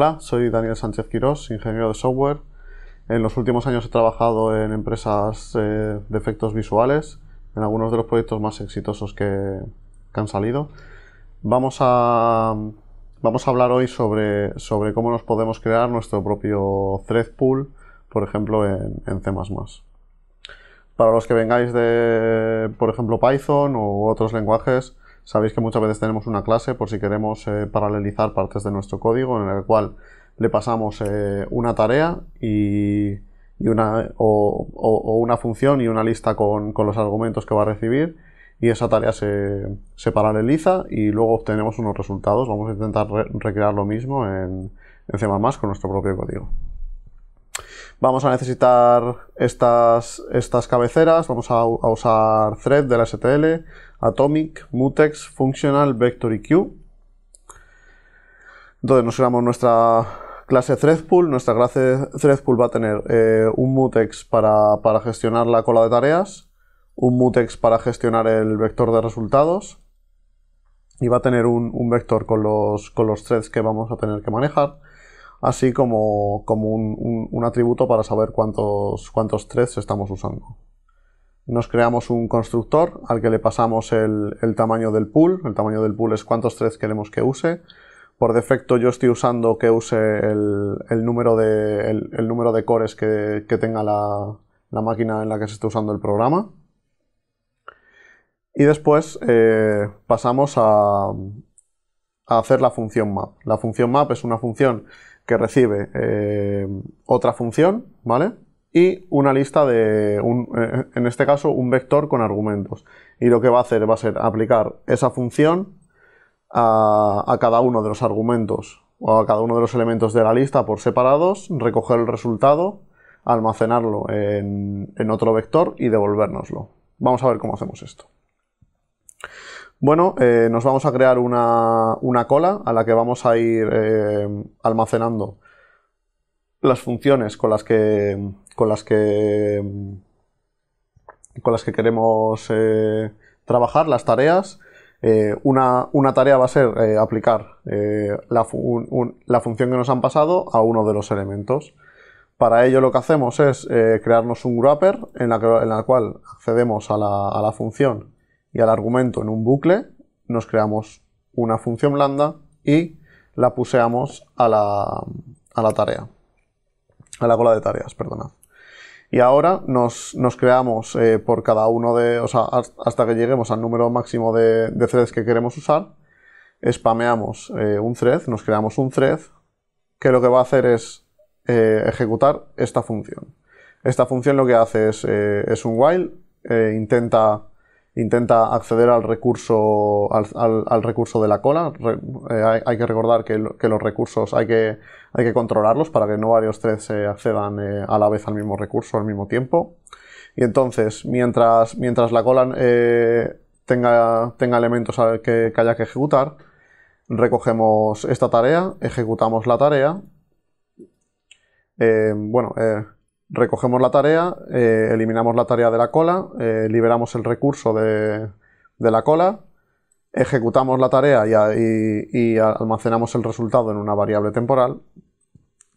Hola, soy Daniel Sánchez Quirós, ingeniero de software. En los últimos años he trabajado en empresas eh, de efectos visuales, en algunos de los proyectos más exitosos que, han salido. Vamos a, vamos a hablar hoy sobre, sobre, cómo nos podemos crear nuestro propio thread pool, por ejemplo, en, en C++. Para los que vengáis de, por ejemplo, Python u otros lenguajes, Sabéis que muchas veces tenemos una clase por si queremos eh, paralelizar partes de nuestro código en el cual le pasamos eh, una tarea y, una, o, una función y una lista con, los argumentos que va a recibir y esa tarea se, paraleliza y luego obtenemos unos resultados. Vamos a intentar recrear lo mismo en, en C++ con nuestro propio código. Vamos a necesitar estas, estas cabeceras, vamos a, usar thread de la STL, atomic, mutex, functional, vector y e queue. Entonces nos creamos nuestra clase threadpool, nuestra clase threadpool va a tener eh, un mutex para, gestionar la cola de tareas, un mutex para gestionar el vector de resultados, y va a tener un, vector con los, con los threads que vamos a tener que manejar así como, como un, atributo para saber cuántos, cuántos threads estamos usando. Nos creamos un constructor al que le pasamos el, tamaño del pool. El tamaño del pool es cuántos threads queremos que use. Por defecto yo estoy usando que use el, número, de, el, número de cores que, tenga la, máquina en la que se está usando el programa. Y después eh, pasamos a, a, hacer la función map. La función map es una función que recibe eh, otra función, ¿vale? Y una lista de, eh, en este caso, un vector con argumentos. Y lo que va a hacer va a ser aplicar esa función a, cada uno de los argumentos o a cada uno de los elementos de la lista por separados, recoger el resultado, almacenarlo en, en otro vector y devolvérnoslo. Vamos a ver cómo hacemos esto. Bueno, eh, nos vamos a crear una, cola a la que vamos a ir eh, almacenando las funciones con las que con las que con las que queremos eh, trabajar las tareas una, tarea va a ser aplicar la, función que nos han pasado a uno de los elementos para ello lo que hacemos es crearnos un wrapper en la, cual accedemos a la, a la función y al argumento en un bucle, nos creamos una función blanda y la puseamos a la, a la tarea, a la cola de tareas, perdonad. Y ahora nos, creamos eh, por cada uno de, o sea, hasta que lleguemos al número máximo de, threads que queremos usar, spameamos eh, un thread, nos creamos un thread, que lo que va a hacer es eh, ejecutar esta función. Esta función lo que hace es, es un while, intenta intenta acceder al recurso, al, recurso de la cola. Eh, hay, que recordar que, los recursos hay que, hay que controlarlos para que no varios tres se accedan eh, a la vez al mismo recurso al mismo tiempo. Y entonces, mientras, mientras la cola eh, tenga, tenga elementos que, que haya que ejecutar, recogemos esta tarea, ejecutamos la tarea. bueno, recogemos la tarea, eh, eliminamos la tarea de la cola, eh, liberamos el recurso de, la cola, ejecutamos la tarea y, almacenamos el resultado en una variable temporal.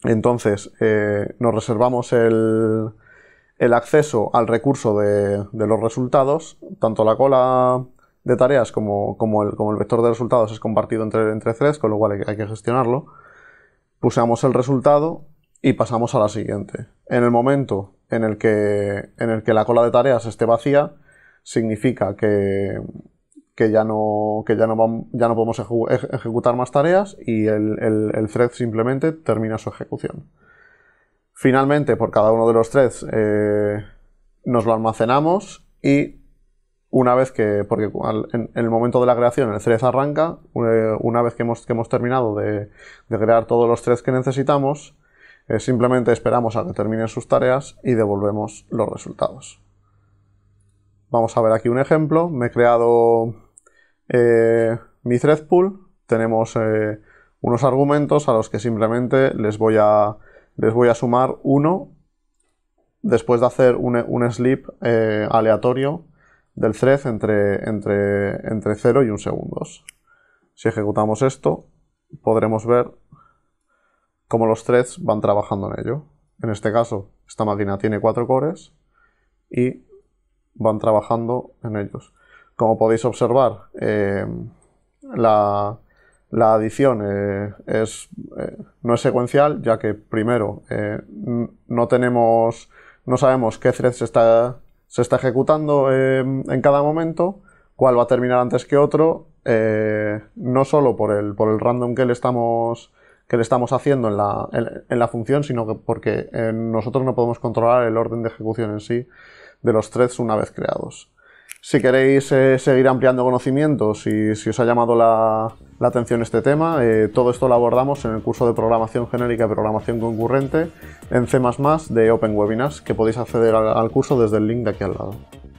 Entonces eh, nos reservamos el, acceso al recurso de, los resultados, tanto la cola de tareas como, el, como el, vector de resultados es compartido entre, entre con lo cual hay, hay que gestionarlo. Pusamos el resultado y pasamos a la siguiente. En el momento en el que, en el que la cola de tareas esté vacía, significa que, ya no, ya no, ya no podemos ejecutar más tareas y el, thread simplemente termina su ejecución. Finalmente, por cada uno de los threads, eh, nos lo almacenamos y una vez que, porque en, el momento de la creación el thread arranca, eh, una vez que hemos, terminado de, de crear todos los threads que necesitamos, eh, simplemente esperamos a que terminen sus tareas y devolvemos los resultados. Vamos a ver aquí un ejemplo. Me he creado eh, mi thread pool. Tenemos eh, unos argumentos a los que simplemente les voy a, les voy a sumar uno después de hacer un, slip aleatorio del thread entre, entre, entre 0 y 1 segundos. Si ejecutamos esto, podremos ver como los threads van trabajando en ello. En este caso, esta máquina tiene cuatro cores y van trabajando en ellos. Como podéis observar, eh, la, adición eh, es, eh, no es secuencial, ya que primero no tenemos, no sabemos qué thread se está, se está ejecutando en cada momento, cuál va a terminar antes que otro, no solo por el, por el random que le estamos que le estamos haciendo en la, función, sino porque eh, nosotros no podemos controlar el orden de ejecución en sí de los threads una vez creados. Si queréis eh, seguir ampliando conocimientos y si os ha llamado la, la atención este tema, eh, todo esto lo abordamos en el curso de programación genérica y programación concurrente en C++ de Open Webinars, que podéis acceder al curso desde el link de aquí al lado.